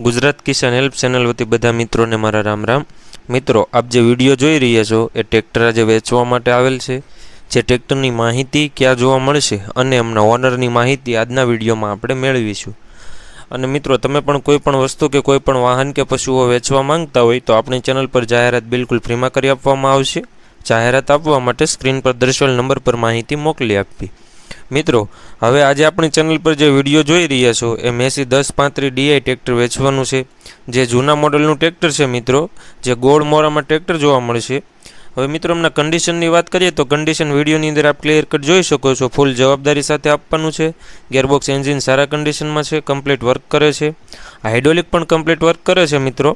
ગુજરાત કિસાન help channel વતી બધા મિત્રોને મારા રામ રામ મિત્રો આપ જે વિડીયો જોઈ રહ્યા છો એ ટ્રેક્ટર આજે વેચવા માટે આવેલ છે જે ટ્રેક્ટરની માહિતી ક્યાં જોવા મળશે અને એમના ઓનરની માહિતી આજના વિડીયોમાં આપણે મેળવીશું અને મિત્રો તમે પણ કોઈ પણ વસ્તુ કે કોઈ પણ વાહન કે પશુઓ વેચવા માંગતા હોય તો આપણી ચેનલ પર જાહેરાત બિલકુલ ફ્રીમાં કરી આપવામાં આવશે જાહેરાત આપવા માટે સ્ક્રીન પર દર્શાવેલ નંબર પર માહિતી મોકલી આપવી મિત્રો હવે આજે આપણી ચેનલ પર જે વિડીયો જોઈ રહ્યા છો એ મેસી દસ પાંત્રી ડીઆઈ ટ્રેક્ટર વેચવાનું છે જે જૂના મોડલનું ટ્રેક્ટર છે મિત્રો જે ગોળ મોરામાં ટ્રેક્ટર જોવા મળશે હવે મિત્રો હમણાં કન્ડિશનની વાત કરીએ તો કન્ડિશન વિડીયોની અંદર આપ ક્લિયર કટ જોઈ શકો છો ફૂલ જવાબદારી સાથે આપવાનું છે ગેરબોક્સ એન્જિન સારા કન્ડિશનમાં છે કમ્પ્લીટ વર્ક કરે છે હાઇડ્રોલિક પણ કમ્પ્લીટ વર્ક કરે છે મિત્રો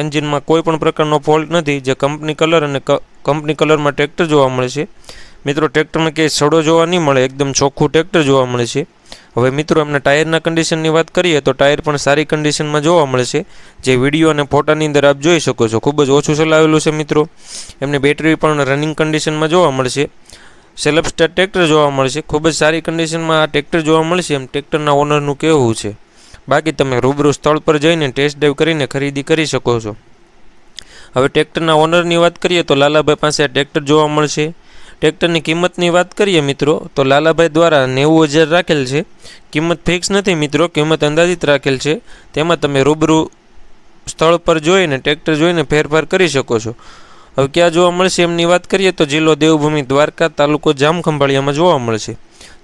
એન્જિનમાં કોઈ પણ પ્રકારનો ફોલ્ટ નથી જે કંપની કલર અને કંપની કલરમાં ટ્રેક્ટર જોવા મળશે મિત્રો ટ્રેક્ટરમાં કંઈ સડો જોવા નહીં મળે એકદમ ચોખ્ખું ટ્રેક્ટર જોવા મળે છે હવે મિત્રો એમના ટાયરના કન્ડિશનની વાત કરીએ તો ટાયર પણ સારી કન્ડિશનમાં જોવા મળે છે જે વિડીયો અને ફોટાની અંદર આપ જોઈ શકો છો ખૂબ જ ઓછું ચલાવેલું છે મિત્રો એમની બેટરી પણ રનિંગ કન્ડિશનમાં જોવા મળશે સેલ્ફ સ્ટાર ટ્રેક્ટર જોવા મળશે ખૂબ જ સારી કન્ડિશનમાં આ ટ્રેક્ટર જોવા મળશે એમ ટ્રેક્ટરના ઓનરનું કહેવું છે બાકી તમે રૂબરૂ સ્થળ પર જઈને ટેસ્ટ ડ્રાઈવ કરીને ખરીદી કરી શકો છો હવે ટ્રેક્ટરના ઓનરની વાત કરીએ તો લાલાભાઈ પાસે આ ટ્રેક્ટર જોવા મળશે ટ્રેક્ટરની કિંમતની વાત કરીએ મિત્રો તો લાલાભાઈ દ્વારા નેવું હજાર રાખેલ છે કિંમત ફિક્સ નથી મિત્રો કિંમત અંદાજિત રાખેલ છે તેમાં તમે રૂબરૂ સ્થળ પર જોઈને ટ્રેક્ટર જોઈને ફેરફાર કરી શકો છો હવે ક્યાં જોવા મળશે એમની વાત કરીએ તો જિલ્લો દેવભૂમિ દ્વારકા તાલુકો જામખંભાળિયામાં જોવા મળશે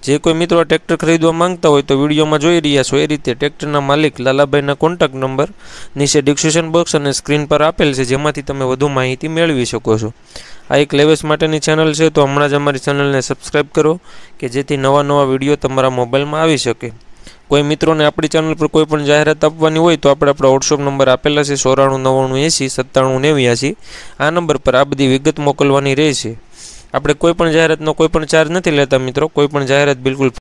જે કોઈ મિત્રો ટ્રેક્ટર ખરીદવા માંગતા હોય તો વિડીયોમાં જોઈ રહ્યા છો એ રીતે ટ્રેક્ટરના માલિક લાલાભાઈના કોન્ટેક્ટ નંબર નીચે ડિસ્ક્રિપ્શન બોક્સ અને સ્ક્રીન પર આપેલ છે જેમાંથી તમે વધુ માહિતી મેળવી શકો છો આ એક લેવેસ માટેની ચેનલ છે તો હમણાં જ અમારી ચેનલને સબસ્ક્રાઈબ કરો કે જેથી નવા નવા વિડીયો તમારા મોબાઈલમાં આવી શકે કોઈ મિત્રોને આપણી ચેનલ પર કોઈ પણ જાહેરાત આપવાની હોય તો આપણે આપણા વોટ્સઅપ નંબર આપેલા છે સોરાણું નવ્વાણું એંસી સત્તાણું નેવ્યાસી આ નંબર પર આ બધી વિગત મોકલવાની રહેશે આપણે કોઈ પણ જાહેરાતનો કોઈ પણ ચાર્જ નથી લેતા મિત્રો કોઈ પણ જાહેરાત બિલકુલ